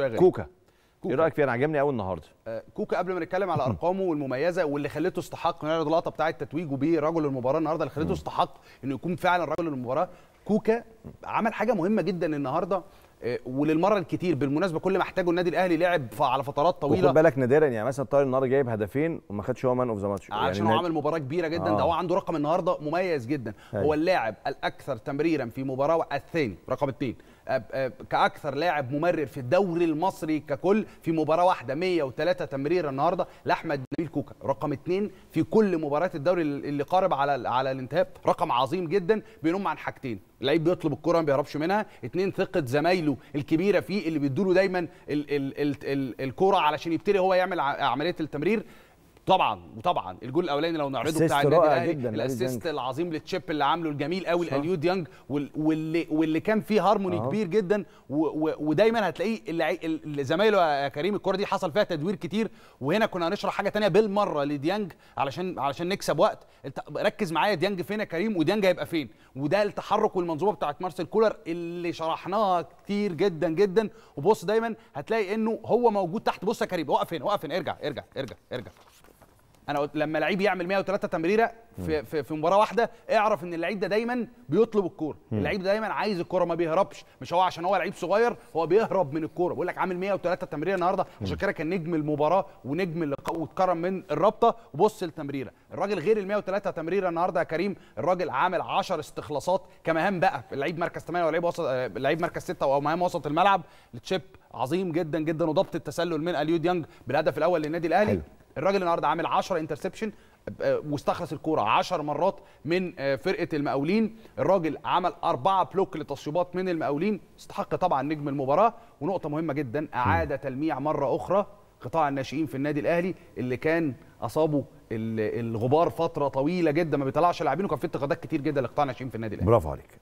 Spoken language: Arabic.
كوكا كوكا. ايه رايك فيه انا عجبني قوي النهارده آه، كوكا قبل ما نتكلم على ارقامه المميزه واللي خليته استحق نعرض لقطه بتاعه تتويجه بيه رجل المباراه النهارده اللي خليته استحق انه يكون فعلا رجل المباراه كوكا عمل حاجه مهمه جدا النهارده آه، وللمره الكتير بالمناسبه كل ما احتاجه النادي الاهلي لعب على فترات طويله خد بالك نادرا يعني مثلا طارق النهارده جايب هدفين وما خدش هو مان اوف ذا ماتش عشان يعني هو عامل مباراه كبيره جدا آه. ده هو عنده رقم النهارده مميز جدا هاي. أيوه. هو اللاعب الاكثر تمريرا في مباراه الثاني رقم اثنين كاكثر لاعب ممرر في الدوري المصري ككل في مباراه واحده 103 تمريره النهارده لاحمد نبيل كوكا رقم اثنين في كل مباريات الدوري اللي قارب على على الانتهاء رقم عظيم جدا بينم عن حاجتين لعيب بيطلب الكره ما بيهربش منها اثنين ثقه زمايله الكبيره فيه اللي بيدوا له دايما الكوره علشان يبتدي هو يعمل عمليه التمرير طبعا وطبعا الجول الاولاني لو نعرضه بتاع النادي الاهلي الاسيست العظيم للتشيب اللي عامله الجميل قوي اليو ديانج واللي واللي كان فيه هارموني أوه. كبير جدا ودايما هتلاقيه زمايله يا كريم الكره دي حصل فيها تدوير كتير وهنا كنا هنشرح حاجه ثانيه بالمره لديانج علشان علشان نكسب وقت ركز معايا ديانج فين يا كريم وديانج هيبقى فين وده التحرك والمنظومه بتاعت مارسيل كولر اللي شرحناها كتير جدا جدا وبص دايما هتلاقي انه هو موجود تحت بص يا كريم وقف هنا وقف هنا ارجع ارجع ارجع ارجع انا قلت لما لعيب يعمل 103 تمريره في في, في مباراه واحده اعرف ان اللعيب ده دايما بيطلب الكوره اللعيب ده دايما عايز الكوره ما بيهربش مش هو عشان هو لعيب صغير هو بيهرب من الكوره بقول لك عامل 103 تمريره النهارده عشان كده كان نجم المباراه ونجم اللقاء واتكرم من الرابطه وبص التمريره الراجل غير ال 103 تمريره النهارده يا كريم الراجل عامل 10 استخلاصات كمهام بقى لعيب مركز 8 ولاعيب وسط آه، لعيب مركز 6 او مهام وسط الملعب لتشيب عظيم جدا جدا وضبط التسلل من اليو ديانج بالهدف الاول للنادي الاهلي الراجل النهارده عامل 10 انترسبشن واستخلص الكوره 10 مرات من آه، فرقه المقاولين الراجل عمل أربعة بلوك لتصويبات من المقاولين استحق طبعا نجم المباراه ونقطه مهمه جدا اعاد تلميع مره اخرى قطاع الناشئين في النادي الاهلي اللي كان اصابه الغبار فتره طويله جدا ما بيطلعش لاعبين وكان في انتقادات كتير جدا لقطاع الناشئين في النادي الاهلي برافو عليك